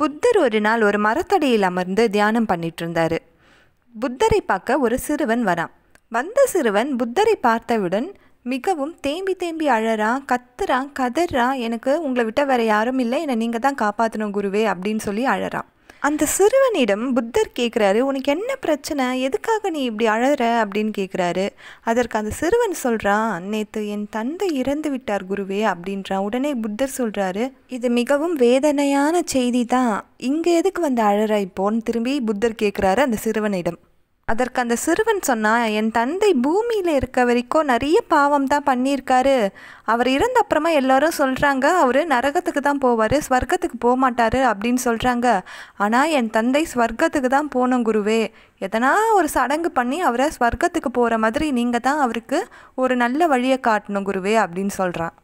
புத்தர் ஒரு நாள் ஒரு மரத்தடியில் அமர்ந்து தியானம் பண்ணிட்டு இருந்தார் புத்தரை பார்க்க ஒரு சிறுவன் வரான் வந்த சிறுவன் புத்தரை பார்த்தவுடன் மிகவும் தேம்பி தேம்பி அழறான் கத்துறான் கதறான் எனக்கு உங்களை விட்ட வேற யாரும் இல்லை என்னை நீங்கள் தான் காப்பாற்றணும் குருவே அப்படின்னு சொல்லி அழறான் அந்த சிறுவனிடம் புத்தர் கேட்குறாரு உனக்கு என்ன பிரச்சனை எதுக்காக நீ இப்படி அழகிற அப்படின்னு கேட்குறாரு அதற்கு அந்த சிறுவன் சொல்கிறான் நேற்று என் தந்தை இறந்து விட்டார் குருவே அப்படின்றான் உடனே புத்தர் சொல்கிறாரு இது மிகவும் வேதனையான செய்தி தான் இங்கே எதுக்கு வந்து அழற இப்போன்னு திரும்பி புத்தர் கேட்குறாரு அந்த சிறுவனிடம் அதற்கு அந்த சிறுவன் சொன்னான் என் தந்தை பூமியில் இருக்க வரைக்கும் நிறைய பாவம் தான் பண்ணியிருக்காரு அவர் இறந்த அப்புறமா எல்லாரும் சொல்கிறாங்க அவர் நரகத்துக்கு தான் போவார் ஸ்வர்க்கத்துக்கு போக மாட்டார் அப்படின்னு சொல்கிறாங்க ஆனால் என் தந்தை ஸ்வர்க்கத்துக்கு தான் போனோம் குருவே எதனா ஒரு சடங்கு பண்ணி அவரை ஸ்வர்க்கத்துக்கு போகிற மாதிரி நீங்கள் தான் அவருக்கு ஒரு நல்ல வழியை காட்டணும் குருவே அப்படின்னு சொல்கிறான்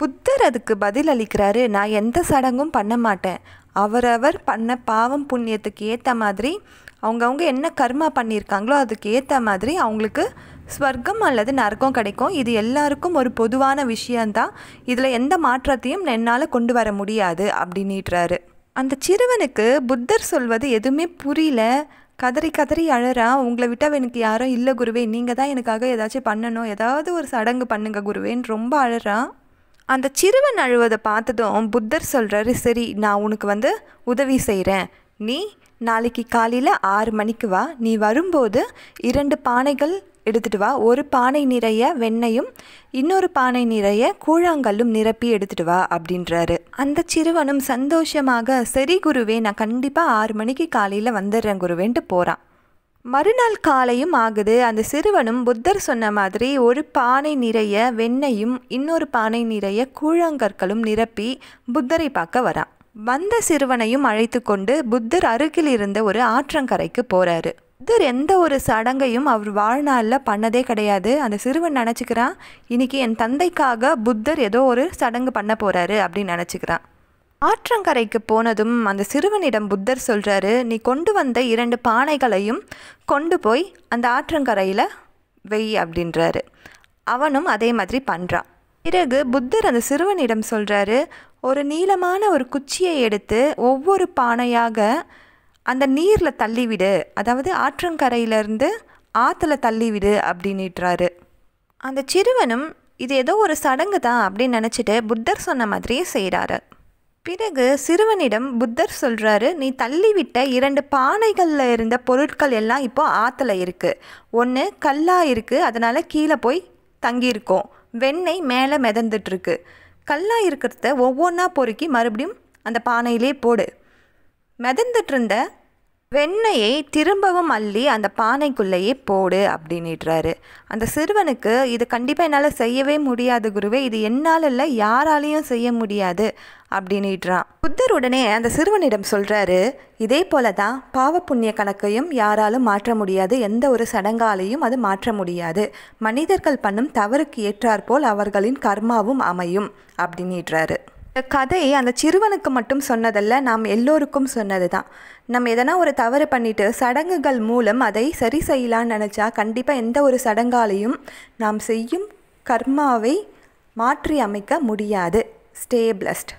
புத்தர் அதுக்கு பதில் அளிக்கிறாரு நான் எந்த சடங்கும் பண்ண மாட்டேன் அவரவர் பண்ண பாவம் புண்ணியத்துக்கு ஏற்ற மாதிரி அவங்கவுங்க என்ன கர்மா பண்ணியிருக்காங்களோ அதுக்கு ஏற்ற மாதிரி அவங்களுக்கு ஸ்வர்க்கம் அல்லது நரகம் கிடைக்கும் இது எல்லாருக்கும் ஒரு பொதுவான விஷயந்தான் இதில் எந்த மாற்றத்தையும் என்னால் கொண்டு வர முடியாது அப்படின்னுறாரு அந்த சிறுவனுக்கு புத்தர் சொல்வது எதுவுமே புரியல கதறி கதறி அழறா உங்களை விட்டால் எனக்கு யாரும் இல்லை குருவே நீங்கள் தான் எனக்காக ஏதாச்சும் பண்ணணும் ஏதாவது ஒரு சடங்கு பண்ணுங்க குருவேன்னு ரொம்ப அழறான் அந்த சிறுவன் அழுவதை பார்த்ததும் புத்தர் சொல்கிறாரு சரி நான் உனக்கு வந்து உதவி செய்கிறேன் நீ நாளைக்கு காலையில் ஆறு மணிக்கு வா நீ வரும்போது இரண்டு பானைகள் எடுத்துகிட்டு வா ஒரு பானை நிறைய வெண்ணையும் இன்னொரு பானை நிறைய கூழாங்கல்லும் நிரப்பி எடுத்துகிட்டு வா அப்படின்றாரு அந்த சிறுவனும் சந்தோஷமாக சரி குருவே நான் கண்டிப்பாக ஆறு மணிக்கு காலையில் வந்துடுறேன் குருவேன்ட்டு போகிறான் மறுநாள் காலையும் ஆகுது அந்த சிறுவனும் புத்தர் சொன்ன மாதிரி ஒரு பானை நிறைய வெண்ணையும் இன்னொரு பானை நிறைய கூழாங்கற்களும் நிரப்பி புத்தரை பார்க்க வரான் வந்த சிறுவனையும் அழைத்து கொண்டு புத்தர் அருகில் இருந்த ஒரு ஆற்றங்கரைக்கு போறாரு புத்தர் எந்த ஒரு சடங்கையும் அவர் வாழ்நாளில் பண்ணதே கிடையாது அந்த சிறுவன் நினச்சிக்கிறான் இன்னைக்கு என் தந்தைக்காக புத்தர் ஏதோ ஒரு சடங்கு பண்ண போகிறாரு அப்படின்னு நினச்சிக்கிறான் ஆற்றங்கரைக்கு போனதும் அந்த சிறுவனிடம் புத்தர் சொல்கிறாரு நீ கொண்டு வந்த இரண்டு பானைகளையும் கொண்டு போய் அந்த ஆற்றங்கரையில் வெய் அப்படின்றாரு அவனும் அதே மாதிரி பண்ணுறான் பிறகு புத்தர் அந்த சிறுவனிடம் சொல்கிறாரு ஒரு நீளமான ஒரு குச்சியை எடுத்து ஒவ்வொரு பானையாக அந்த நீரில் தள்ளிவிடு அதாவது ஆற்றங்கரையிலேருந்து ஆற்றுல தள்ளிவிடு அப்படின்னுட்டுறாரு அந்த சிறுவனும் இது ஏதோ ஒரு சடங்கு தான் அப்படின்னு நினச்சிட்டு புத்தர் சொன்ன மாதிரியே செய்கிறாரு பிறகு சிறுவனிடம் புத்தர் சொல்கிறாரு நீ தள்ளிவிட்ட இரண்டு பானைகளில் இருந்த பொருட்கள் எல்லாம் இப்போ ஆற்றுல இருக்குது ஒன்று கல்லாக இருக்குது அதனால் கீழே போய் தங்கியிருக்கோம் வெண்ணெய் மேலே மிதந்துட்டுருக்கு கல்லாக இருக்கிறத ஒவ்வொன்றா பொறுக்கி மறுபடியும் அந்த பானையிலே போடு மிதந்துட்டு இருந்த வெண்ணெயை திரும்பவும் அள்ளி அந்த பானைக்குள்ளேயே போடு அப்படின்னுறாரு அந்த சிறுவனுக்கு இது கண்டிப்பாக என்னால் செய்யவே முடியாது குருவே இது என்னால் இல்லை யாராலையும் செய்ய முடியாது அப்படின்னுறான் புத்தர் உடனே அந்த சிறுவனிடம் சொல்கிறாரு இதே போல தான் பாவ புண்ணிய கணக்கையும் யாராலும் மாற்ற முடியாது எந்த ஒரு சடங்காலையும் அது மாற்ற முடியாது மனிதர்கள் பண்ணும் தவறுக்கு ஏற்றாற்போல் அவர்களின் கர்மாவும் அமையும் அப்படின்னுறாரு கதை அந்த சிறுவனுக்கு மட்டும் சொன்னதல்ல நாம் எல்லோருக்கும் சொன்னது தான் நம்ம எதனா ஒரு தவறு பண்ணிட்டு சடங்குகள் மூலம் அதை சரி செய்யலான்னு நினச்சா கண்டிப்பாக எந்த ஒரு சடங்காலையும் நாம் செய்யும் கர்மாவை மாற்றி அமைக்க முடியாது ஸ்டே பிளஸ்ட்